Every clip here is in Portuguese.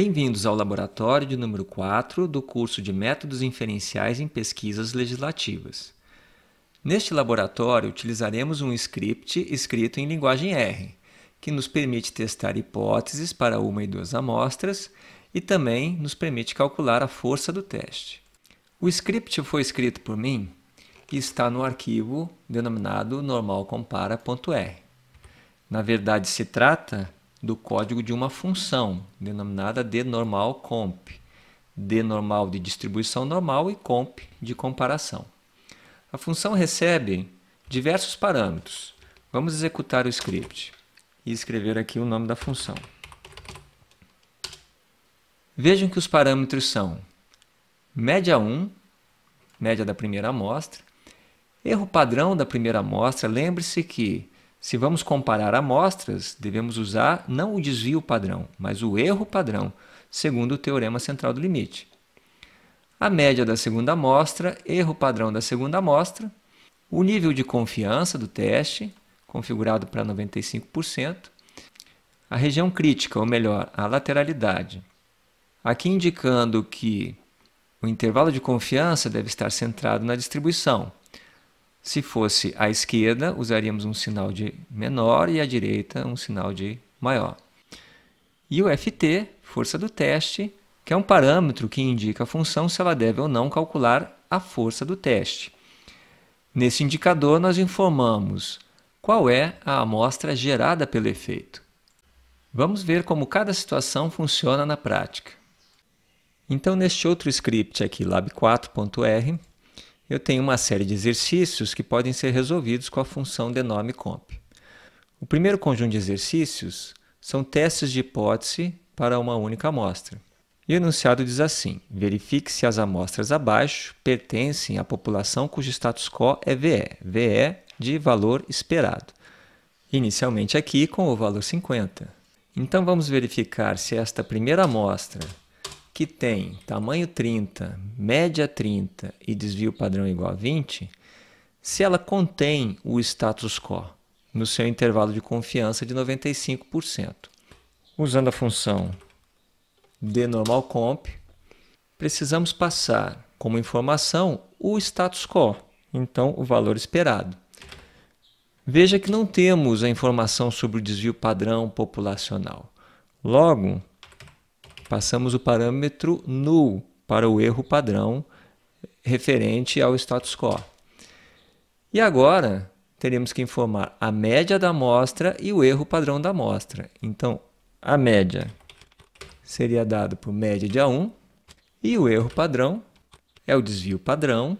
Bem-vindos ao laboratório de número 4 do curso de Métodos Inferenciais em Pesquisas Legislativas. Neste laboratório, utilizaremos um script escrito em linguagem R, que nos permite testar hipóteses para uma e duas amostras e também nos permite calcular a força do teste. O script foi escrito por mim e está no arquivo denominado normalcompara.r. Na verdade, se trata do código de uma função, denominada d_normal_comp d_normal comp, de normal de distribuição normal e comp de comparação. A função recebe diversos parâmetros. Vamos executar o script e escrever aqui o nome da função. Vejam que os parâmetros são média 1, média da primeira amostra, erro padrão da primeira amostra. Lembre-se que se vamos comparar amostras, devemos usar não o desvio padrão, mas o erro padrão, segundo o teorema central do limite. A média da segunda amostra, erro padrão da segunda amostra, o nível de confiança do teste, configurado para 95%, a região crítica, ou melhor, a lateralidade. Aqui indicando que o intervalo de confiança deve estar centrado na distribuição, se fosse à esquerda, usaríamos um sinal de menor e à direita um sinal de maior. E o FT, força do teste, que é um parâmetro que indica a função se ela deve ou não calcular a força do teste. Nesse indicador, nós informamos qual é a amostra gerada pelo efeito. Vamos ver como cada situação funciona na prática. Então, neste outro script aqui, lab4.r, eu tenho uma série de exercícios que podem ser resolvidos com a função denome comp. O primeiro conjunto de exercícios são testes de hipótese para uma única amostra. E o enunciado diz assim: verifique se as amostras abaixo pertencem à população cujo status quo é VE, VE de valor esperado. Inicialmente aqui com o valor 50. Então vamos verificar se esta primeira amostra que tem tamanho 30, média 30 e desvio padrão igual a 20, se ela contém o status quo no seu intervalo de confiança de 95%. Usando a função de normal comp, precisamos passar como informação o status quo, então o valor esperado. Veja que não temos a informação sobre o desvio padrão populacional. Logo, passamos o parâmetro null para o erro padrão referente ao status quo. E agora, teremos que informar a média da amostra e o erro padrão da amostra. Então, a média seria dada por média de A1 e o erro padrão é o desvio padrão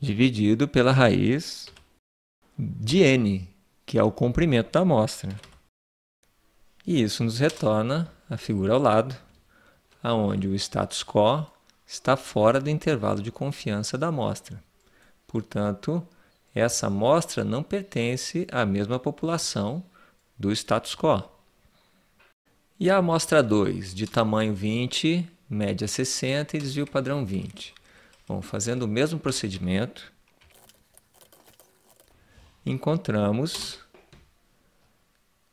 dividido pela raiz de N, que é o comprimento da amostra. E isso nos retorna a figura ao lado, aonde o status quo está fora do intervalo de confiança da amostra. Portanto, essa amostra não pertence à mesma população do status quo. E a amostra 2, de tamanho 20, média 60 e desvio padrão 20. Bom, fazendo o mesmo procedimento, encontramos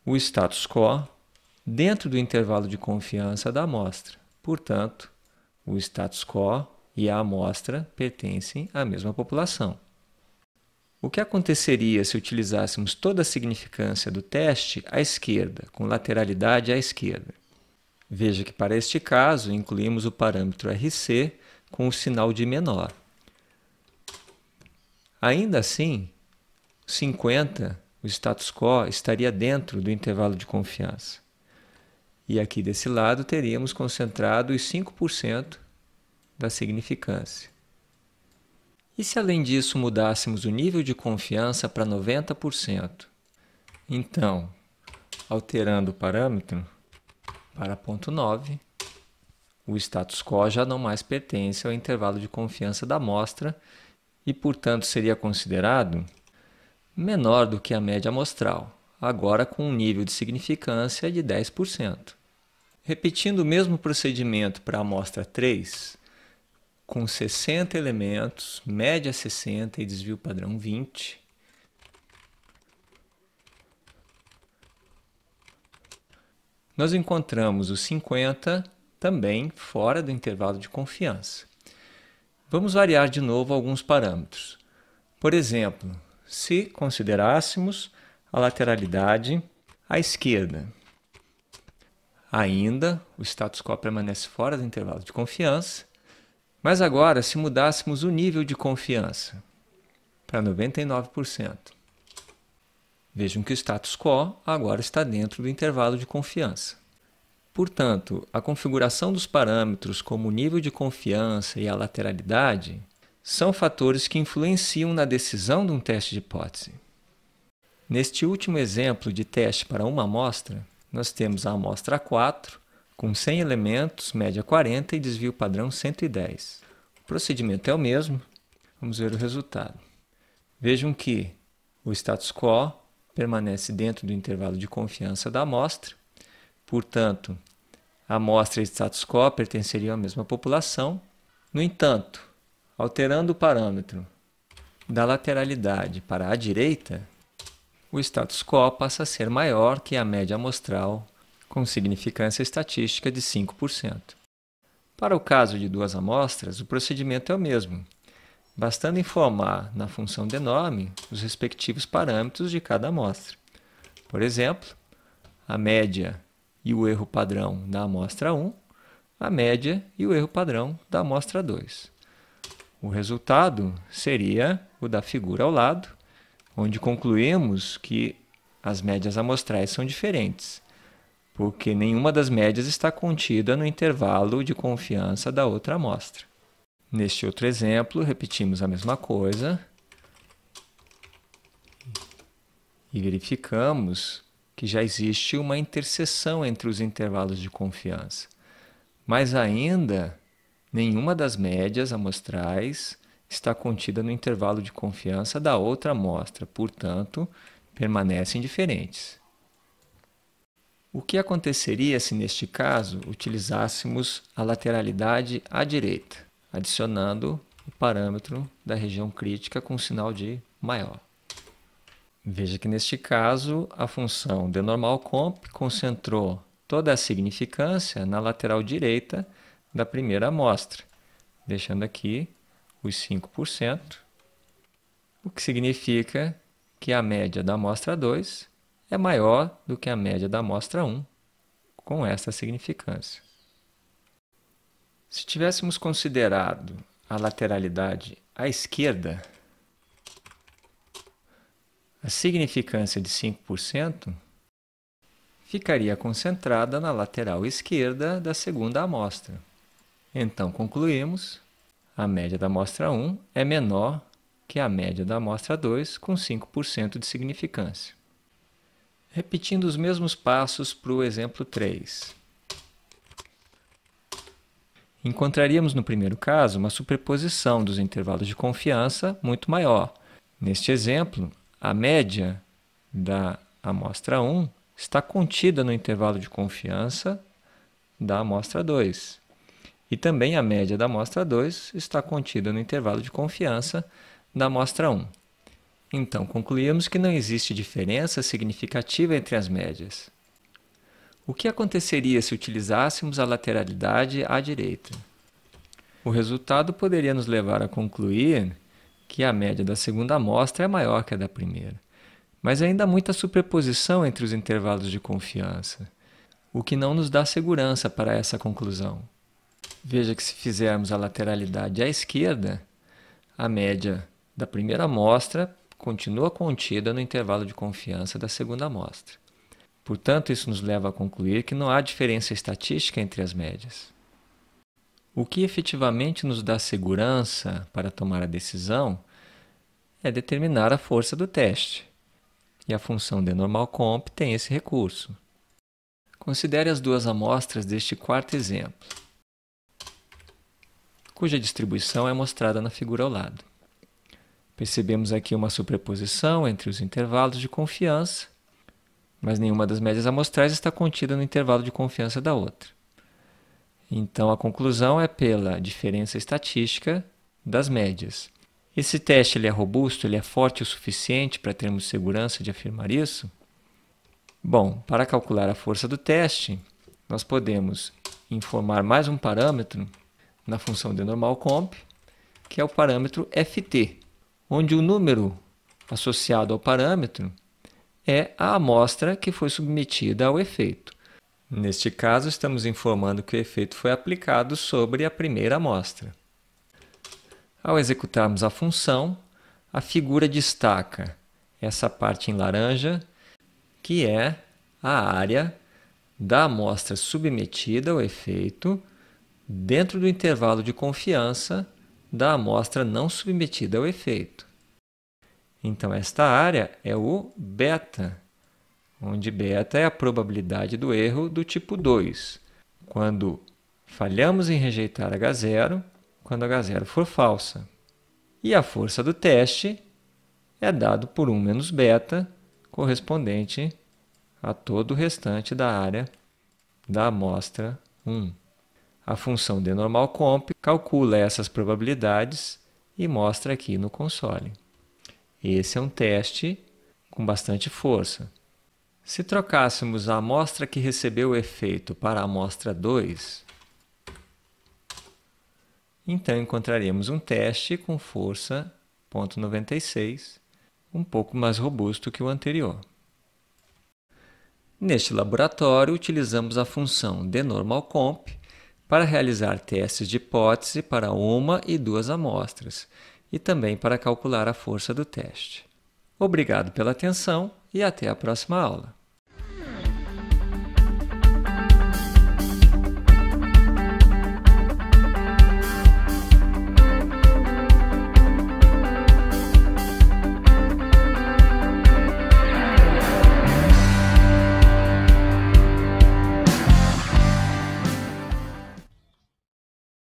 o status quo dentro do intervalo de confiança da amostra. Portanto, o status quo e a amostra pertencem à mesma população. O que aconteceria se utilizássemos toda a significância do teste à esquerda, com lateralidade à esquerda? Veja que para este caso incluímos o parâmetro RC com o sinal de menor. Ainda assim, 50, o status quo, estaria dentro do intervalo de confiança. E aqui desse lado teríamos concentrado os 5% da significância. E se além disso mudássemos o nível de confiança para 90%? Então, alterando o parâmetro para ponto 9, o status quo já não mais pertence ao intervalo de confiança da amostra e, portanto, seria considerado menor do que a média amostral agora com um nível de significância de 10%. Repetindo o mesmo procedimento para a amostra 3, com 60 elementos, média 60 e desvio padrão 20, nós encontramos os 50 também fora do intervalo de confiança. Vamos variar de novo alguns parâmetros. Por exemplo, se considerássemos a lateralidade à esquerda. Ainda, o status quo permanece fora do intervalo de confiança, mas agora, se mudássemos o nível de confiança para 99%, vejam que o status quo agora está dentro do intervalo de confiança. Portanto, a configuração dos parâmetros, como o nível de confiança e a lateralidade, são fatores que influenciam na decisão de um teste de hipótese. Neste último exemplo de teste para uma amostra, nós temos a amostra 4, com 100 elementos, média 40 e desvio padrão 110. O procedimento é o mesmo. Vamos ver o resultado. Vejam que o status quo permanece dentro do intervalo de confiança da amostra, portanto, a amostra e status quo pertenceriam à mesma população. No entanto, alterando o parâmetro da lateralidade para a direita, o status quo passa a ser maior que a média amostral, com significância estatística de 5%. Para o caso de duas amostras, o procedimento é o mesmo, bastando informar na função denome os respectivos parâmetros de cada amostra. Por exemplo, a média e o erro padrão da amostra 1, a média e o erro padrão da amostra 2. O resultado seria o da figura ao lado, onde concluímos que as médias amostrais são diferentes, porque nenhuma das médias está contida no intervalo de confiança da outra amostra. Neste outro exemplo, repetimos a mesma coisa e verificamos que já existe uma interseção entre os intervalos de confiança. Mas ainda, nenhuma das médias amostrais está contida no intervalo de confiança da outra amostra, portanto, permanecem diferentes. O que aconteceria se, neste caso, utilizássemos a lateralidade à direita, adicionando o parâmetro da região crítica com sinal de maior? Veja que, neste caso, a função de normal comp concentrou toda a significância na lateral direita da primeira amostra, deixando aqui os 5%, o que significa que a média da amostra 2 é maior do que a média da amostra 1, com essa significância. Se tivéssemos considerado a lateralidade à esquerda, a significância de 5% ficaria concentrada na lateral esquerda da segunda amostra. Então concluímos a média da amostra 1 é menor que a média da amostra 2, com 5% de significância. Repetindo os mesmos passos para o exemplo 3. Encontraríamos no primeiro caso uma superposição dos intervalos de confiança muito maior. Neste exemplo, a média da amostra 1 está contida no intervalo de confiança da amostra 2. E também a média da amostra 2 está contida no intervalo de confiança da amostra 1. Então, concluímos que não existe diferença significativa entre as médias. O que aconteceria se utilizássemos a lateralidade à direita? O resultado poderia nos levar a concluir que a média da segunda amostra é maior que a da primeira, mas ainda há muita superposição entre os intervalos de confiança, o que não nos dá segurança para essa conclusão. Veja que se fizermos a lateralidade à esquerda, a média da primeira amostra continua contida no intervalo de confiança da segunda amostra. Portanto, isso nos leva a concluir que não há diferença estatística entre as médias. O que efetivamente nos dá segurança para tomar a decisão é determinar a força do teste. E a função de normal comp tem esse recurso. Considere as duas amostras deste quarto exemplo cuja distribuição é mostrada na figura ao lado. Percebemos aqui uma superposição entre os intervalos de confiança, mas nenhuma das médias amostrais está contida no intervalo de confiança da outra. Então a conclusão é pela diferença estatística das médias. Esse teste ele é robusto, ele é forte o suficiente para termos segurança de afirmar isso? Bom, para calcular a força do teste, nós podemos informar mais um parâmetro na função de normal comp, que é o parâmetro ft, onde o número associado ao parâmetro é a amostra que foi submetida ao efeito. Neste caso, estamos informando que o efeito foi aplicado sobre a primeira amostra. Ao executarmos a função, a figura destaca essa parte em laranja, que é a área da amostra submetida ao efeito dentro do intervalo de confiança da amostra não submetida ao efeito. Então, esta área é o beta, onde beta é a probabilidade do erro do tipo 2, quando falhamos em rejeitar H0, quando H0 for falsa. E a força do teste é dado por 1 menos beta, correspondente a todo o restante da área da amostra 1. A função comp calcula essas probabilidades e mostra aqui no console. Esse é um teste com bastante força. Se trocássemos a amostra que recebeu o efeito para a amostra 2, então encontraremos um teste com força 0.96, um pouco mais robusto que o anterior. Neste laboratório, utilizamos a função comp para realizar testes de hipótese para uma e duas amostras e também para calcular a força do teste. Obrigado pela atenção e até a próxima aula.